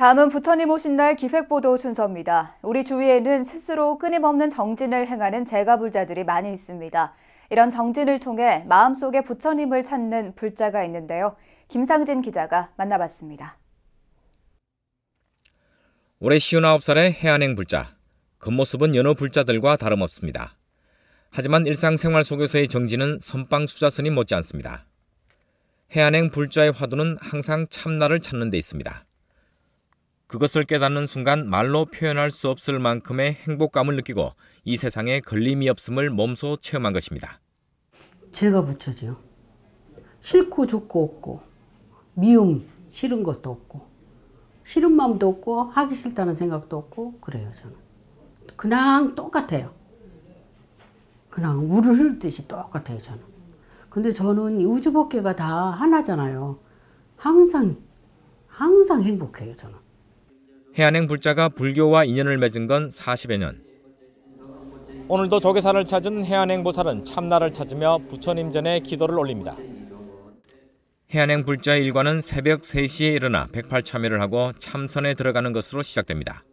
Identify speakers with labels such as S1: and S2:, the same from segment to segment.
S1: 다음은 부처님 오신 날 기획보도 순서입니다. 우리 주위에는 스스로 끊임없는 정진을 행하는 제가불자들이 많이 있습니다. 이런 정진을 통해 마음속에 부처님을 찾는 불자가 있는데요. 김상진 기자가 만나봤습니다.
S2: 올해 59살의 해안행 불자. 겉모습은 연느 불자들과 다름없습니다. 하지만 일상생활 속에서의 정진은 선빵 수자선이 못지않습니다. 해안행 불자의 화두는 항상 참나를 찾는 데 있습니다. 그것을 깨닫는 순간 말로 표현할 수 없을 만큼의 행복감을 느끼고 이 세상에 걸림이 없음을 몸소 체험한 것입니다.
S1: 제가 부처죠. 싫고 좋고 없고 미움 싫은 것도 없고 싫은 마음도 없고 하기 싫다는 생각도 없고 그래요 저는. 그냥 똑같아요. 그냥 물을 르듯이 똑같아요 저는. 근데 저는 이 우주법계가 다 하나잖아요. 항상 항상 행복해요 저는.
S2: 해안행 불자가 불교와 인연을 맺은 건 40여 년. 오늘도 조계산을 찾은 해안행 보살은 참나를 찾으며 부처님 전에 기도를 올립니다. 해안행 불자 일과는 새벽 3시에 일어나 108참여를 하고 참선에 들어가는 것으로 시작됩니다.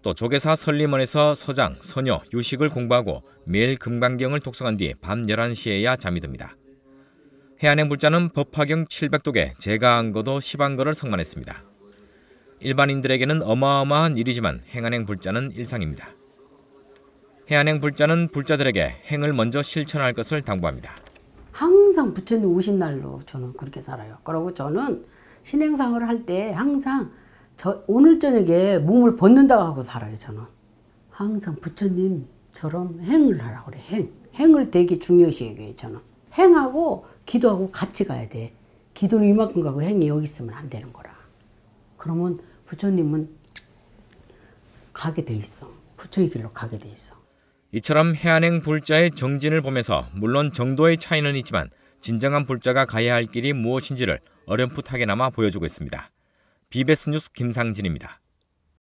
S2: 또 조계사 설림원에서 서장, 선녀, 유식을 공부하고 매일 금강경을 독성한뒤 밤 11시에야 잠이 듭니다. 해안행 불자는 법화경 700독에 제가한거도 시방거를 성만했습니다. 일반인들에게는 어마어마한 일이지만 행한행 불자는 일상입니다. 해안행 불자는 불자들에게 행을 먼저 실천할 것을 당부합니다.
S1: 항상 부처님 오신 날로 저는 그렇게 살아요. 그리고 저는 신행상을 할 때 항상 저 오늘 저녁에 몸을 벗는다고 하고 살아요. 저는 항상 부처님처럼 행을 하라 그래. 행 행을 되게 중요시 여요 저는 행하고 기도하고 같이 가야 돼. 기도는 이만큼 가고 행이 여기 있으면 안 되는 거라. 그러면 부처님은 가게 돼 있어. 부처의 길로 가게 돼
S2: 있어. 이처럼 해안행 불자의 정진을 보면서 물론 정도의 차이는 있지만 진정한 불자가 가야 할 길이 무엇인지를 어렴풋하게나마 보여주고 있습니다. 비베스 뉴스 김상진입니다.